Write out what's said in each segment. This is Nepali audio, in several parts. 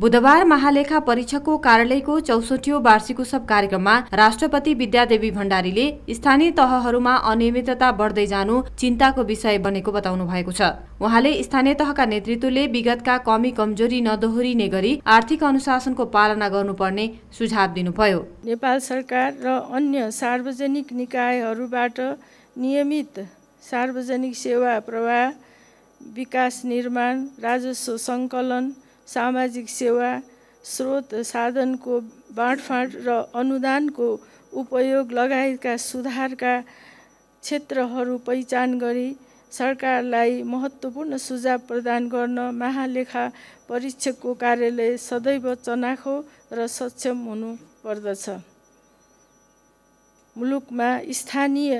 बुधबार महालेखा परीक्षकको कार्यालयको चौसठी वार्षिक उत्सव कार्यक्रममा राष्ट्रपति विद्यादेवी भण्डारीले स्थानीय तहहरूमा अनियमितता बढ्दै जानु चिन्ताको विषय बनेको बताउनु भएको छ उहाँले स्थानीय तहका नेतृत्वले विगतका कमी कमजोरी नदोहोरिने गरी आर्थिक अनुशासनको पालना गर्नुपर्ने सुझाव दिनुभयो नेपाल सरकार र अन्य सार्वजनिक निकायहरूबाट नियमित सार्वजनिक सेवा प्रवाह विकास निर्माण राजस्व सङ्कलन सामाजिक सेवा स्रोत साधनको बाँडफाँड र अनुदानको उपयोग लगायतका सुधारका क्षेत्रहरू पहिचान गरी सरकारलाई महत्त्वपूर्ण सुझाव प्रदान गर्न महालेखा परीक्षकको कार्यालय सदैव चनाखो र सक्षम हुनुपर्दछ मुलुकमा स्थानीय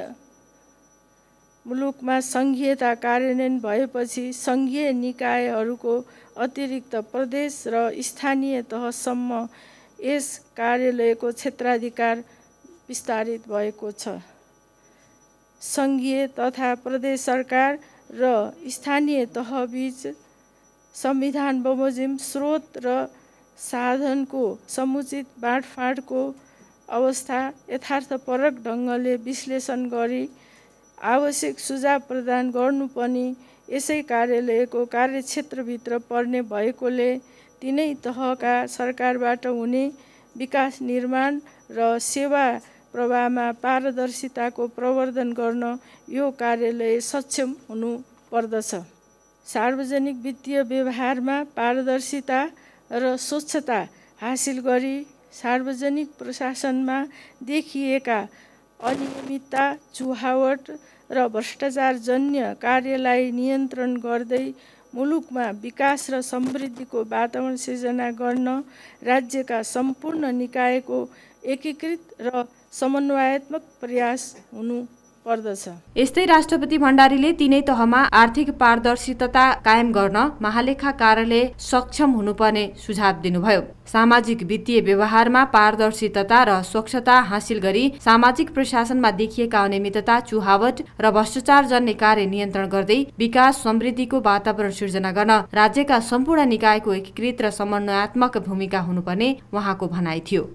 मुलुकमा सङ्घीयता कार्यान्वयन भएपछि सङ्घीय निकायहरूको अतिरिक्त प्रदेश र स्थानीय तहसम्म यस कार्यालयको क्षेत्राधिकार विस्तारित भएको छ सङ्घीय तथा प्रदेश सरकार र स्थानीय तहबीच संविधान बमोजिम स्रोत र साधनको समुचित बाँडफाँडको अवस्था यथार्थपरक ढङ्गले विश्लेषण गरी आवश्यक सुझाव प्रदान गर्नु पनि यसै कार्यालयको कार्यक्षेत्रभित्र पर्ने भएकोले तिनै तहका सरकारबाट हुने विकास निर्माण र सेवा प्रवाहमा पारदर्शिताको प्रवर्धन गर्न यो कार्यालय सक्षम हुनु पर्दछ सार्वजनिक वित्तीय व्यवहारमा पारदर्शिता र स्वच्छता हासिल गरी सार्वजनिक प्रशासनमा देखिएका अनियमितता चुहावट र भ्रष्टाचारजन्य कार्यलाई नियन्त्रण गर्दै मुलुकमा विकास र समृद्धिको वातावरण सिर्जना गर्न राज्यका सम्पूर्ण निकायको एकीकृत र समन्वयात्मक प्रयास हुनु पर्दछ यस्तै राष्ट्रपति भण्डारीले तिनै तहमा आर्थिक पारदर्शिता कायम गर्न महालेखा कार्यालय सक्षम हुनुपर्ने सुझाव दिनुभयो सामाजिक वित्तीय व्यवहारमा पारदर्शिता र स्वच्छता हासिल गरी सामाजिक प्रशासनमा देखिएका अनियमितता चुहावट र भ्रष्टाचार जन्ने कार्य नियन्त्रण गर्दै विकास समृद्धिको वातावरण सिर्जना गर्न राज्यका सम्पूर्ण निकायको एकीकृत र समन्वयात्मक भूमिका हुनुपर्ने उहाँको भनाइ थियो